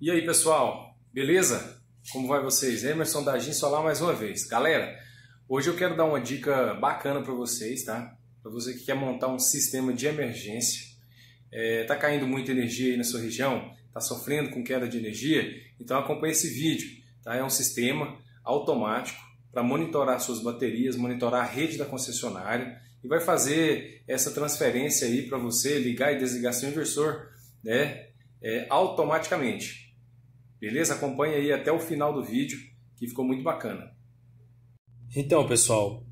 E aí, pessoal? Beleza? Como vai vocês? Emerson da Gin Solar mais uma vez. Galera, hoje eu quero dar uma dica bacana para vocês, tá? Para você que quer montar um sistema de emergência. É, tá caindo muita energia aí na sua região, tá sofrendo com queda de energia, então acompanhe esse vídeo, tá? É um sistema automático para monitorar suas baterias, monitorar a rede da concessionária e vai fazer essa transferência aí para você ligar e desligar seu inversor, né? É, automaticamente. Beleza? Acompanhe aí até o final do vídeo, que ficou muito bacana. Então, pessoal,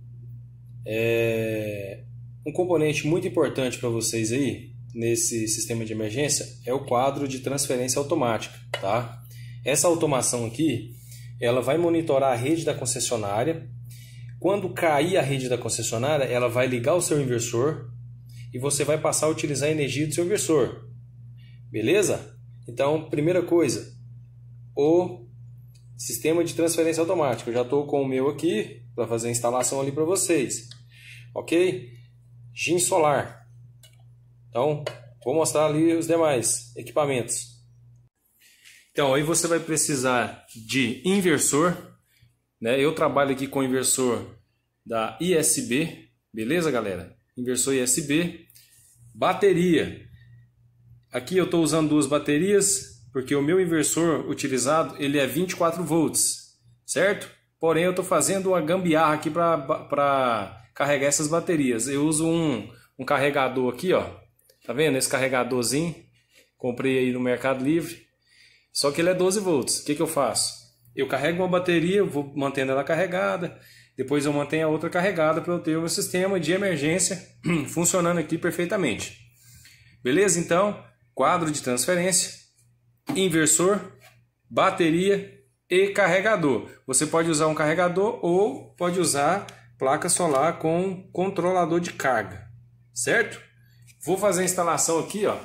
é... um componente muito importante para vocês aí nesse sistema de emergência é o quadro de transferência automática, tá? Essa automação aqui, ela vai monitorar a rede da concessionária. Quando cair a rede da concessionária, ela vai ligar o seu inversor e você vai passar a utilizar a energia do seu inversor. Beleza? Então, primeira coisa, o sistema de transferência automática. Eu já estou com o meu aqui para fazer a instalação ali para vocês. Ok? GIN Solar. Então, vou mostrar ali os demais equipamentos. Então, aí você vai precisar de inversor. Né? Eu trabalho aqui com inversor da ISB. Beleza, galera? Inversor ISB. Bateria. Aqui eu estou usando duas baterias porque o meu inversor utilizado ele é 24 volts, certo? Porém, eu estou fazendo uma gambiarra aqui para carregar essas baterias. Eu uso um, um carregador aqui, ó. Tá vendo? Esse carregadorzinho. Comprei aí no Mercado Livre. Só que ele é 12 volts. O que, que eu faço? Eu carrego uma bateria, vou mantendo ela carregada. Depois eu mantenho a outra carregada para eu ter o meu sistema de emergência funcionando aqui perfeitamente. Beleza? Então, quadro de transferência inversor, bateria e carregador. Você pode usar um carregador ou pode usar placa solar com controlador de carga, certo? Vou fazer a instalação aqui, ó.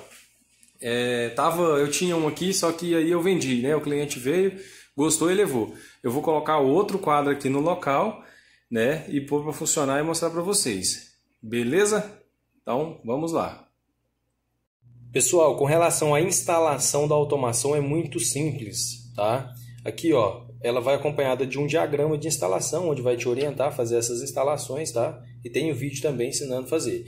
É, tava, eu tinha um aqui, só que aí eu vendi, né? O cliente veio, gostou e levou. Eu vou colocar outro quadro aqui no local, né? E pôr para funcionar e mostrar para vocês. Beleza? Então, vamos lá. Pessoal, com relação à instalação da automação é muito simples, tá? Aqui, ó, ela vai acompanhada de um diagrama de instalação, onde vai te orientar a fazer essas instalações, tá? E tem o um vídeo também ensinando a fazer.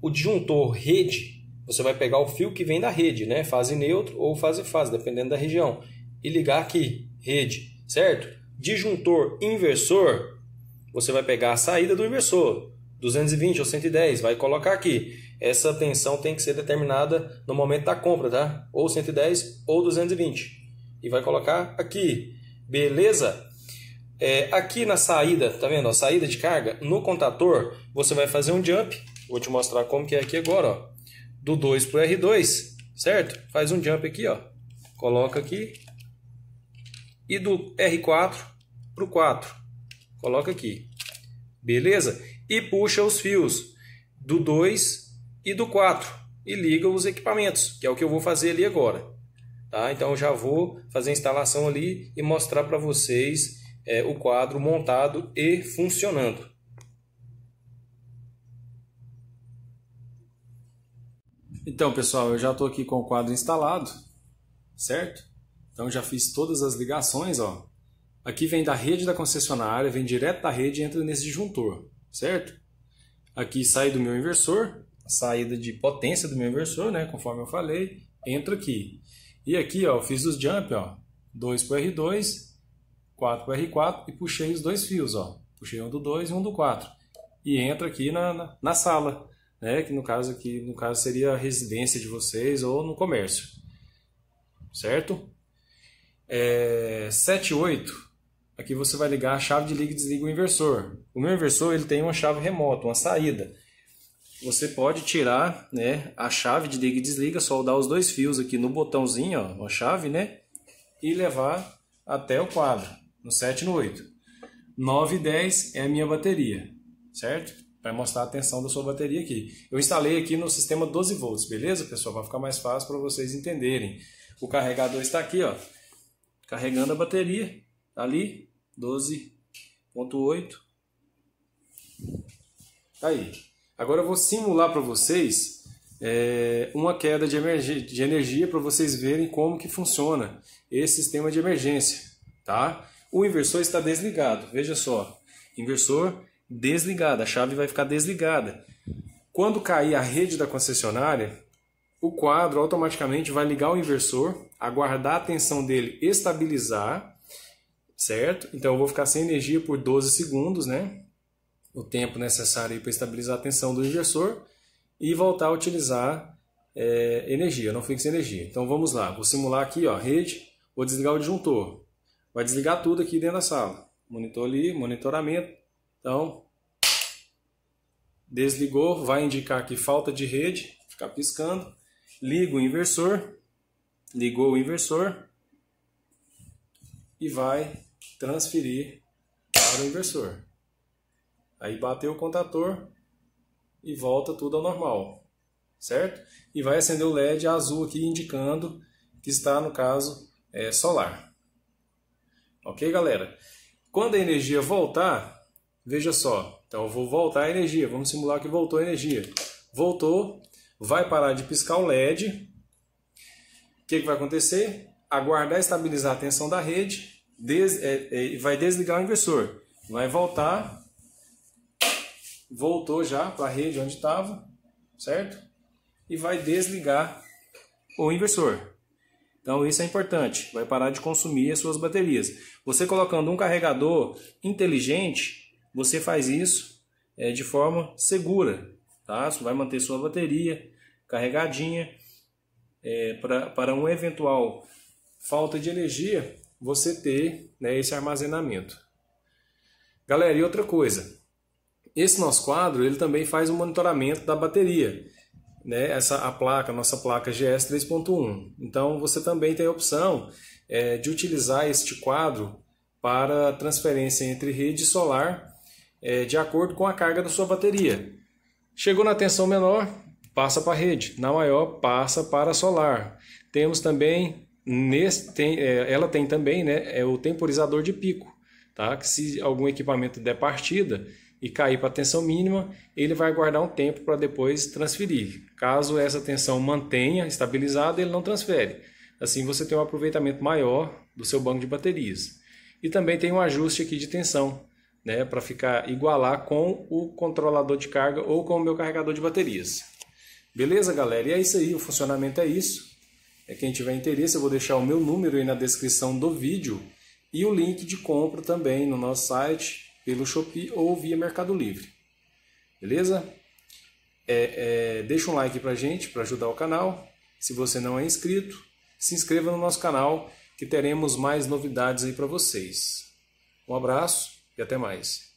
O disjuntor rede, você vai pegar o fio que vem da rede, né? Fase neutro ou fase fase, dependendo da região, e ligar aqui, rede, certo? Disjuntor inversor, você vai pegar a saída do inversor, 220 ou 110, vai colocar aqui essa tensão tem que ser determinada no momento da compra, tá? Ou 110 ou 220. E vai colocar aqui, beleza? É, aqui na saída, tá vendo? A saída de carga, no contator, você vai fazer um jump. Vou te mostrar como que é aqui agora, ó. Do 2 para o R2, certo? Faz um jump aqui, ó. Coloca aqui. E do R4 para o 4. Coloca aqui. Beleza? E puxa os fios do 2 e do 4 e liga os equipamentos, que é o que eu vou fazer ali agora. Tá? Então eu já vou fazer a instalação ali e mostrar para vocês é, o quadro montado e funcionando. Então pessoal, eu já estou aqui com o quadro instalado, certo? Então já fiz todas as ligações, ó. Aqui vem da rede da concessionária, vem direto da rede e entra nesse disjuntor, certo? Aqui sai do meu inversor, saída de potência do meu inversor, né, conforme eu falei, entra aqui. E aqui, ó, eu fiz os jump, ó, 2 para R2, 4 para R4 e puxei os dois fios, ó. Puxei um do 2 e um do 4. E entra aqui na, na, na, sala, né, que no caso aqui, no caso seria a residência de vocês ou no comércio. Certo? É, 7 8 aqui você vai ligar a chave de liga e desliga o inversor. O meu inversor ele tem uma chave remota, uma saída você pode tirar né, a chave de liga e desliga, soldar os dois fios aqui no botãozinho, ó, uma chave, né? E levar até o quadro, no 7 e no 8. 9 e 10 é a minha bateria, certo? Vai mostrar a tensão da sua bateria aqui. Eu instalei aqui no sistema 12 volts, beleza, pessoal? Vai ficar mais fácil para vocês entenderem. O carregador está aqui, ó, carregando a bateria, tá ali, 12.8. Tá aí. Agora eu vou simular para vocês é, uma queda de, de energia para vocês verem como que funciona esse sistema de emergência, tá? O inversor está desligado, veja só, inversor desligado, a chave vai ficar desligada. Quando cair a rede da concessionária, o quadro automaticamente vai ligar o inversor, aguardar a tensão dele estabilizar, certo? Então eu vou ficar sem energia por 12 segundos, né? o tempo necessário para estabilizar a tensão do inversor e voltar a utilizar é, energia, não fixa energia. Então vamos lá, vou simular aqui, ó, rede, vou desligar o disjuntor. Vai desligar tudo aqui dentro da sala. Monitor ali, monitoramento. Então, desligou, vai indicar que falta de rede, ficar piscando. Liga o inversor, ligou o inversor e vai transferir para o inversor. Aí bateu o contator e volta tudo ao normal, certo? E vai acender o LED azul aqui indicando que está, no caso, é, solar. Ok, galera? Quando a energia voltar, veja só. Então eu vou voltar a energia, vamos simular que voltou a energia. Voltou, vai parar de piscar o LED. O que, que vai acontecer? Aguardar estabilizar a tensão da rede, des, é, é, vai desligar o inversor. Vai voltar voltou já para a rede onde estava, certo? E vai desligar o inversor. Então isso é importante, vai parar de consumir as suas baterias. Você colocando um carregador inteligente, você faz isso é, de forma segura, tá? Você vai manter sua bateria carregadinha é, para um eventual falta de energia, você ter né, esse armazenamento. Galera, e outra coisa, esse nosso quadro ele também faz o um monitoramento da bateria, né? Essa a placa, nossa placa GS 3.1. Então você também tem a opção é, de utilizar este quadro para transferência entre rede solar é, de acordo com a carga da sua bateria. Chegou na tensão menor, passa para a rede. Na maior, passa para a solar. Temos também Nesse, tem, é, ela tem também né, é o temporizador de pico tá? Que se algum equipamento der partida e cair para a tensão mínima, ele vai guardar um tempo para depois transferir. Caso essa tensão mantenha estabilizada, ele não transfere. Assim você tem um aproveitamento maior do seu banco de baterias. E também tem um ajuste aqui de tensão, né, para ficar igualar com o controlador de carga ou com o meu carregador de baterias. Beleza, galera? E é isso aí, o funcionamento é isso. É quem tiver interesse, eu vou deixar o meu número aí na descrição do vídeo e o link de compra também no nosso site, pelo Shopee ou via Mercado Livre. Beleza? É, é, deixa um like para gente, para ajudar o canal. Se você não é inscrito, se inscreva no nosso canal que teremos mais novidades aí para vocês. Um abraço e até mais.